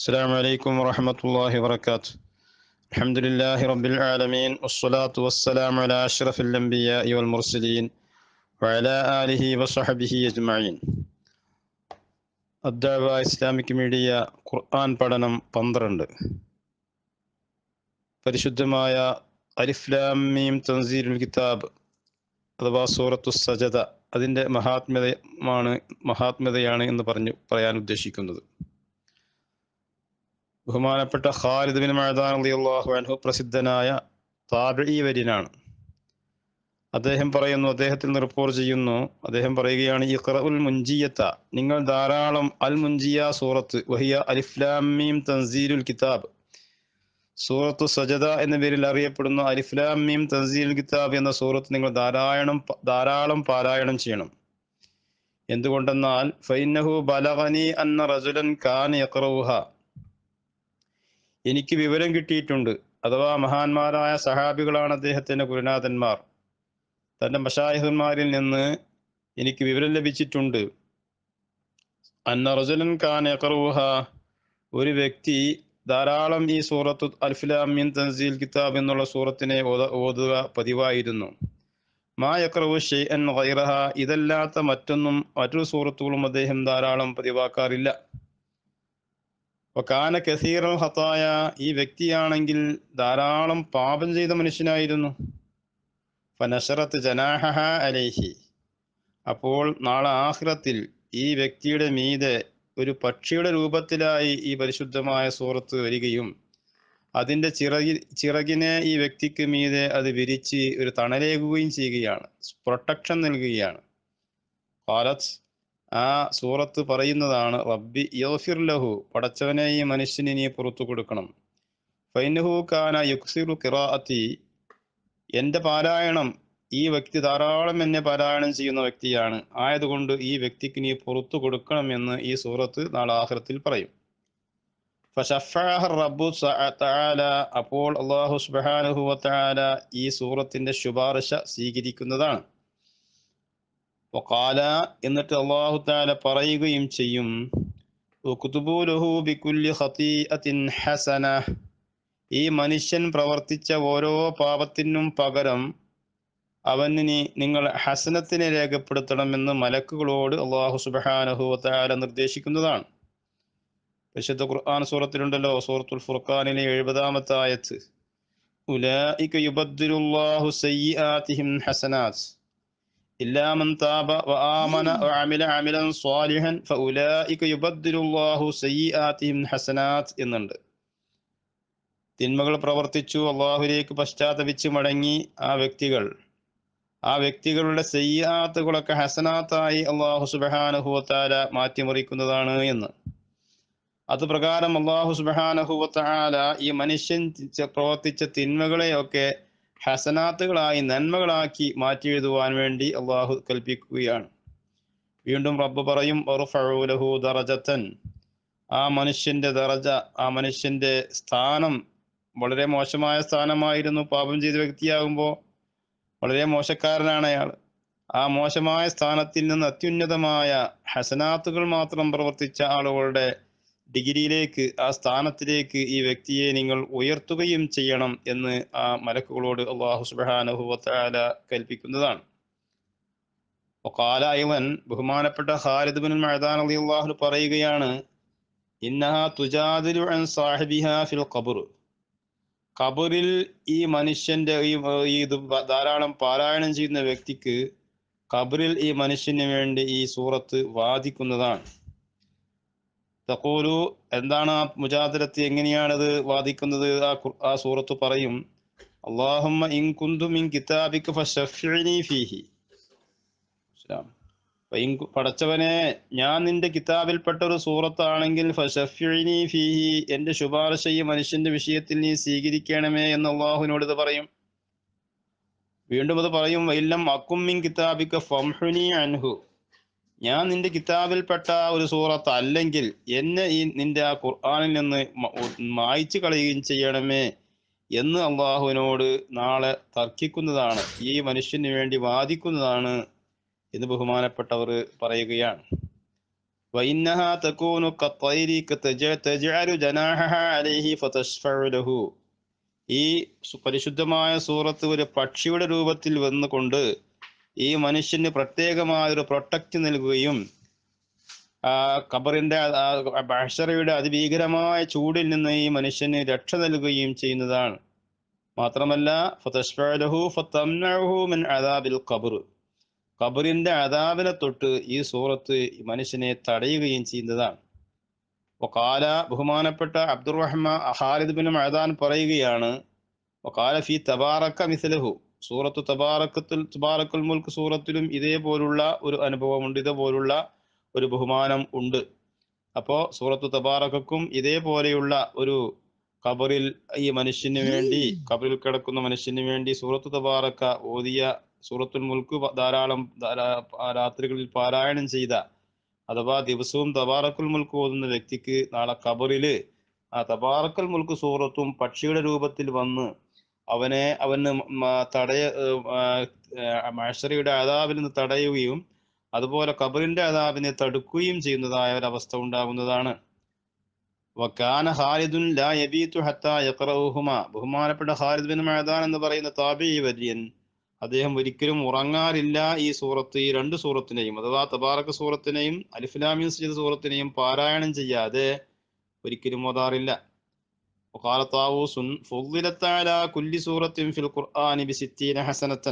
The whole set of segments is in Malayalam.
السلام عليكم ورحمة الله وبركاته الحمد لله رب العالمين والصلاة والسلام على أشرف الأنبياء والمرسلين وعلى آله وصحبه أجمعين الدعوة إسلامك كميديا قرآن പഠനം പന്ത്രണ്ട് പരിശുദ്ധമായ അലിഫ്ലാമീം തൻസീലുൽ കിതാബ് അഥവാ സൂറത്തു സജത അതിൻ്റെ മഹാത്മ്യതമാണ് മഹാത്മ്യതയാണ് എന്ന് പറഞ്ഞു പറയാൻ ഉദ്ദേശിക്കുന്നത് ബഹുമാനപ്പെട്ട ഖാലിദ് ബിൻ മഴദാൻ പ്രസിദ്ധനായ താബിഈവര്യനാണ് അദ്ദേഹം പറയുന്നു അദ്ദേഹത്തിൽ നിന്ന് റിപ്പോർട്ട് ചെയ്യുന്നു അദ്ദേഹം പറയുകയാണ് ഇഖ്റഉൽ മുൻജിയത്ത നിങ്ങൾ ധാരാളം അൽ മുൻജിയ സൂറത്ത് വഹിയ അലിഫ്ലാമീം തൻസീലുൽ കിതാബ് സൂറത്തു സജദ എന്ന പേരിൽ അറിയപ്പെടുന്ന അലിഫ്ലാമീം തൻസീലുൽ കിതാബ് എന്ന സൂറത്ത് നിങ്ങൾ ധാരാളം ധാരാളം പാരായണം ചെയ്യണം എന്തുകൊണ്ടെന്നാൽ ഫൈനഹു ബലഗനി അന്ന റജുലൻ കാൻ യഖ്റഉഹ എനിക്ക് വിവരം കിട്ടിയിട്ടുണ്ട് അഥവാ മഹാന്മാരായ സഹാബികളാണ് അദ്ദേഹത്തിൻ്റെ ഗുരുനാഥന്മാർ തൻ്റെ മഷാഹിദന്മാരിൽ നിന്ന് എനിക്ക് വിവരം ലഭിച്ചിട്ടുണ്ട് അന്ന റജുലൻ ഖാൻ ഒരു വ്യക്തി ധാരാളം ഈ സൂറത്ത് അൽഫിലാമിൻ തൻസീൽ കിതാബ് എന്നുള്ള സൂറത്തിനെ ഓതുക പതിവായിരുന്നു മാ യക്രവു എൻ വൈറഹ ഇതല്ലാത്ത മറ്റൊന്നും മറ്റൊരു സൂറത്തുകളും അദ്ദേഹം ധാരാളം പതിവാക്കാറില്ല വകാന കസീറൽ ഹത്തായ ഈ വ്യക്തിയാണെങ്കിൽ ധാരാളം പാപം ചെയ്ത മനുഷ്യനായിരുന്നു ഫനഷറത്ത് ജനാഹ അലേഹി അപ്പോൾ നാളെ ആഹ്റത്തിൽ ഈ വ്യക്തിയുടെ മീതെ ഒരു പക്ഷിയുടെ രൂപത്തിലായി ഈ പരിശുദ്ധമായ സൂറത്ത് വരികയും അതിൻ്റെ ചിറകി ചിറകിനെ ഈ വ്യക്തിക്ക് മീതെ അത് വിരിച്ച് ഒരു തണലേകുകയും ചെയ്യുകയാണ് പ്രൊട്ടക്ഷൻ നൽകുകയാണ് ഭാരത് ആ സൂറത്ത് പറയുന്നതാണ് റബ്ബി യോഫിർ ലഹു പടച്ചവനെ ഈ മനുഷ്യന് നീ പുറത്തു കൊടുക്കണം ഫൈനഹു കാന യുക്സിറു കിറാഅത്തി എൻ്റെ പാരായണം ഈ വ്യക്തി ധാരാളം എന്നെ പാരായണം ചെയ്യുന്ന വ്യക്തിയാണ് ആയതുകൊണ്ട് ഈ വ്യക്തിക്ക് നീ പുറത്തു എന്ന് ഈ സൂറത്ത് നാളെ ആഖിറത്തിൽ പറയും റബ്ബു അപ്പോൾ അള്ളാഹു സുബാനുഹുവ ഈ സൂറത്തിന്റെ ശുപാർശ സ്വീകരിക്കുന്നതാണ് വക്കാല എന്നിട്ട് അള്ളാഹു താല പറയുകയും ചെയ്യും ഹസന ഈ മനുഷ്യൻ പ്രവർത്തിച്ച ഓരോ പാപത്തിനും പകരം അവന് നിങ്ങൾ ഹസനത്തിനെ രേഖപ്പെടുത്തണമെന്ന് മലക്കുകളോട് അള്ളാഹു സുബാനഹുവല നിർദ്ദേശിക്കുന്നതാണ് വിശുദ്ധ ഖുർആൻ സൂറത്തിലുണ്ടല്ലോ സൂറത്തുൽ ഫുർഖാനിലെ എഴുപതാമത്തെ ആയത്ത് ഉലായിക യുബദ്ദിലുല്ലാഹു സയ്യിആതിഹിം ഹസനാത്ത് إلا من تاب وآمن hmm. وعمل عملا صالحا فأولئك يبدل الله سيئاتهم حسنات إنند തിന്മകൾ പ്രവർത്തിച്ചു അള്ളാഹുലേക്ക് പശ്ചാത്തപിച്ച് മടങ്ങി ആ വ്യക്തികൾ ആ വ്യക്തികളുടെ സയ്യാത്തുകളൊക്കെ ഹസനാത്തായി അള്ളാഹു സുബഹാനുഹുവത്താല മാറ്റിമറിക്കുന്നതാണ് എന്ന് അത് പ്രകാരം അള്ളാഹു സുബഹാനുഹുവത്താല ഈ മനുഷ്യൻ പ്രവർത്തിച്ച തിന്മകളെയൊക്കെ ഹസനാത്തുകളായി നന്മകളാക്കി മാറ്റി എഴുതുവാൻ വേണ്ടി അള്ളാഹു കൽപ്പിക്കുകയാണ് വീണ്ടും റബ്ബ് പറയും ലഹു ദറജത്തൻ ആ മനുഷ്യന്റെ ദറജ ആ മനുഷ്യന്റെ സ്ഥാനം വളരെ മോശമായ സ്ഥാനമായിരുന്നു പാപം ചെയ്ത വ്യക്തിയാകുമ്പോൾ വളരെ മോശക്കാരനാണ് അയാൾ ആ മോശമായ സ്ഥാനത്തിൽ നിന്ന് അത്യുന്നതമായ ഹസനാത്തുകൾ മാത്രം പ്രവർത്തിച്ച ആളുകളുടെ ഡിഗ്രിയിലേക്ക് ആ സ്ഥാനത്തിലേക്ക് ഈ വ്യക്തിയെ നിങ്ങൾ ഉയർത്തുകയും ചെയ്യണം എന്ന് ആ മലക്കുകളോട് അള്ളാഹു സുബാനുഹുവത്താല കൽപ്പിക്കുന്നതാണ് കാലായവൻ ബഹുമാനപ്പെട്ട ഖാലിദ് ബിൻ മൈദാൻ അലി അള്ളാഹു പറയുകയാണ് ഇന്നഹ ഫിൽ ഖബർ ഖബറിൽ ഈ മനുഷ്യന്റെ ഈ ഇത് ധാരാളം പാരായണം ചെയ്യുന്ന വ്യക്തിക്ക് ഖബറിൽ ഈ മനുഷ്യന് വേണ്ടി ഈ സൂറത്ത് വാദിക്കുന്നതാണ് തക്കൂലു എന്താണ് ആ മുജാതിരത്ത് എങ്ങനെയാണത് വാദിക്കുന്നത് ആ ആ സൂറത്ത് പറയും അള്ളാഹുമ്മ ഇൻ കുന്തു മിൻ കിതാബിക്ക് ഫീഹി പടച്ചവനെ ഞാൻ നിന്റെ കിതാബിൽപ്പെട്ട ഒരു സൂറത്താണെങ്കിൽ ഫഷഫ്യുനി ഫീഹി എന്റെ ശുപാർശയെ മനുഷ്യന്റെ വിഷയത്തിൽ നീ സ്വീകരിക്കണമേ എന്ന് അള്ളാഹുവിനോട് ഇത് പറയും വീണ്ടും അത് പറയും വൈല്ലം അക്കും മിൻ കിതാബിക്ക് ഫംഹുനി അൻഹു ഞാൻ നിന്റെ കിതാബിൽപ്പെട്ട ഒരു സൂറത്ത് അല്ലെങ്കിൽ എന്നെ ഈ നിന്റെ ആ ഖുർആാനിൽ നിന്ന് മായിച്ചു കളയുകയും ചെയ്യണമേ എന്ന് അള്ളാഹുവിനോട് നാളെ തർക്കിക്കുന്നതാണ് ഈ മനുഷ്യന് വേണ്ടി വാദിക്കുന്നതാണ് എന്ന് ബഹുമാനപ്പെട്ടവർ പറയുകയാണ് ഈ പരിശുദ്ധമായ സൂറത്ത് ഒരു പക്ഷിയുടെ രൂപത്തിൽ വന്നുകൊണ്ട് ഈ മനുഷ്യന് പ്രത്യേകമായ ഒരു പ്രൊട്ടക്റ്റ് നൽകുകയും ആ ഖബറിന്റെ അഷറയുടെ അതിഭീകരമായ ചൂടിൽ നിന്ന് ഈ മനുഷ്യന് രക്ഷ നൽകുകയും ചെയ്യുന്നതാണ് മാത്രമല്ല ഖബറിന്റെ അതാബിനെ തൊട്ട് ഈ സൂറത്ത് മനുഷ്യനെ തടയുകയും ചെയ്യുന്നതാണ് വക്കാല ബഹുമാനപ്പെട്ട അബ്ദുറഹ്മാൻ ഖാലിദ് ബിൻ മൈദാൻ പറയുകയാണ് വക്കാല ഫി തബാറക്ക മിസലഹു സൂറത്ത് തബാറക്കത്തിൽ തബാറക്കുൽ മുൽക്ക് സൂറത്തിലും ഇതേപോലുള്ള ഒരു അനുഭവമുണ്ട് ഇതേപോലുള്ള ഒരു ബഹുമാനം ഉണ്ട് അപ്പോ സൂറത്ത് തബാറക്കും ഇതേപോലെയുള്ള ഒരു കബറിൽ ഈ മനുഷ്യന് വേണ്ടി കബറിൽ കിടക്കുന്ന മനുഷ്യന് വേണ്ടി സൂറത്ത് തബാറക്ക ഓതിയ സൂറത്തുൽ മുൽക്ക് ധാരാളം രാത്രികളിൽ പാരായണം ചെയ്ത അഥവാ ദിവസവും തബാറക്കുൽ മുൽക്ക് ഓതുന്ന വ്യക്തിക്ക് നാളെ കബറില് ആ തബാറക്കൽ മുൽക്ക് സൂറത്തും പക്ഷിയുടെ രൂപത്തിൽ വന്ന് അവനെ അവന് തടയ മഴശരിയുടെ അതാവിൽ നിന്ന് തടയുകയും അതുപോലെ കബറിന്റെ അതാവിനെ തടുക്കുകയും ചെയ്യുന്നതായ ഒരവസ്ഥ ഉണ്ടാകുന്നതാണ് ഹാലിദുൻ ലാ യബീതു ഹത്താ ബഹുമാനപ്പെട്ട ഹാലിദ് ബിൻ മൈദാൻ എന്ന് പറയുന്ന താബി വര്യൻ അദ്ദേഹം ഒരിക്കലും ഉറങ്ങാറില്ല ഈ സൂറത്ത് ഈ രണ്ട് സൂറത്തിനെയും അഥവാ തബാറക് സൂറത്തിനെയും അലിഫിലാമിയസ് ചെയ്ത സൂറത്തിനെയും പാരായണം ചെയ്യാതെ ഒരിക്കലും ഓതാറില്ല وقال طاووس فضلت تعالى كل سورة في القرآن بستين حسنة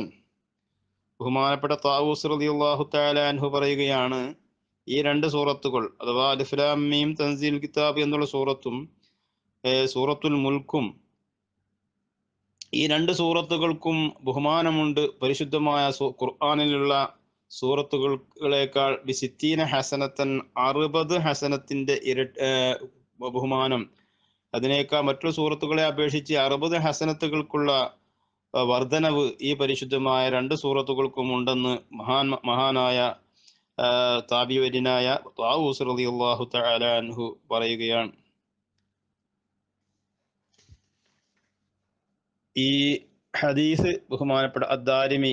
ബഹുമാനപ്പെട്ട താവൂസ് റളിയല്ലാഹു തആല അൻഹു പറയുകയാണ് ഈ രണ്ട് സൂറത്തുകൾ അഥവാ അലിഫ് ലാം മീം തൻസീൽ കിതാബ് എന്നുള്ള സൂറത്തും സൂറത്തുൽ മുൽക്കും ഈ രണ്ട് സൂറത്തുകൾക്കും ബഹുമാനമുണ്ട് പരിശുദ്ധമായ ഖുർആാനിലുള്ള സൂറത്തുകളേക്കാൾ ബിസിത്തീന ഹസനത്തൻ അറുപത് ഹസനത്തിന്റെ ഇര ബഹുമാനം അതിനേക്കാൾ മറ്റു സൂറത്തുകളെ അപേക്ഷിച്ച് അറുപത് ഹസനത്തുകൾക്കുള്ള വർധനവ് ഈ പരിശുദ്ധമായ രണ്ട് സൂറത്തുകൾക്കും ഉണ്ടെന്ന് മഹാൻ മഹാനായ താബിവര്യനായ താവൂസ് തലാൻഹു പറയുകയാണ് ഈ ഹദീസ് ബഹുമാനപ്പെട്ട അദ്ദാരിമി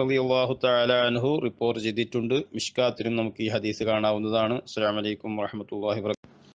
റലി അള്ളാഹു തലാൻഹു റിപ്പോർട്ട് ചെയ്തിട്ടുണ്ട് മിഷ്കാത്തിനും നമുക്ക് ഈ ഹദീസ് കാണാവുന്നതാണ് അസ്സാം വലൈക്കും വാഹമത്തല്ലാഹി വർക്കാത്തു